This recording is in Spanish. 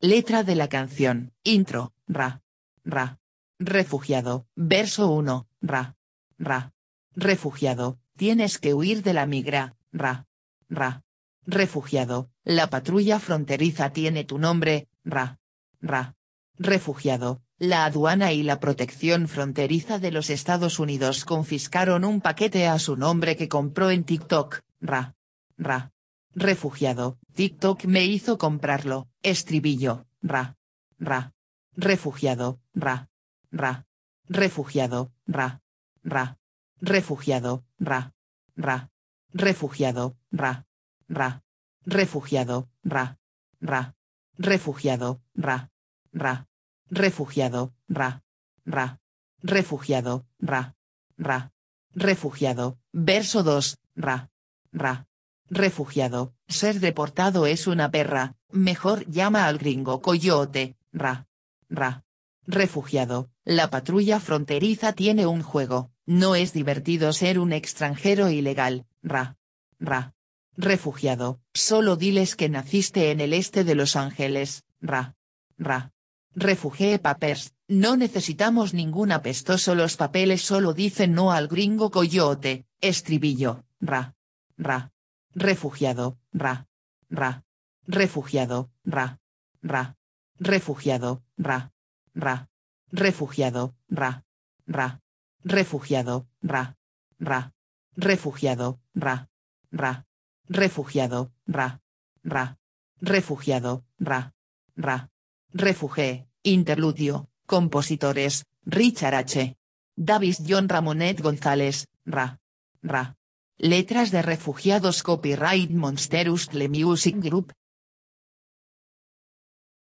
Letra de la canción, intro, ra, ra. Refugiado, verso 1, ra, ra. Refugiado, tienes que huir de la migra, ra, ra. Refugiado, la patrulla fronteriza tiene tu nombre, ra, ra. Refugiado, la aduana y la protección fronteriza de los Estados Unidos confiscaron un paquete a su nombre que compró en TikTok, ra, ra. Refugiado, TikTok me hizo comprarlo, estribillo, ra. Ra. Refugiado, ra. Ra. Refugiado, ra. Ra. Refugiado, ra. Ra. Refugiado, ra. Ra. Refugiado, ra. Ra. Refugiado, ra. Ra. Refugiado, ra. Ra. Refugiado, ra. Ra. Refugiado, verso 2, ra. Ra refugiado, ser deportado es una perra, mejor llama al gringo coyote, ra. Ra. Refugiado, la patrulla fronteriza tiene un juego, no es divertido ser un extranjero ilegal, ra. Ra. Refugiado, solo diles que naciste en el este de Los Ángeles, ra. Ra. Refugee papers, no necesitamos ningún apestoso los papeles solo dicen no al gringo coyote, estribillo, ra. Ra refugiado, ra, ra, refugiado, ra, ra, refugiado, ra, ra, refugiado, ra, ra, refugiado, ra, ra, refugiado, ra, ra, refugiado, ra, ra, refugiado, ra, ra, refugié, interludio, compositores, Richard H. Davis John Ramonet González, ra, ra. Letras de Refugiados Copyright Monsterus Ustle Music Group,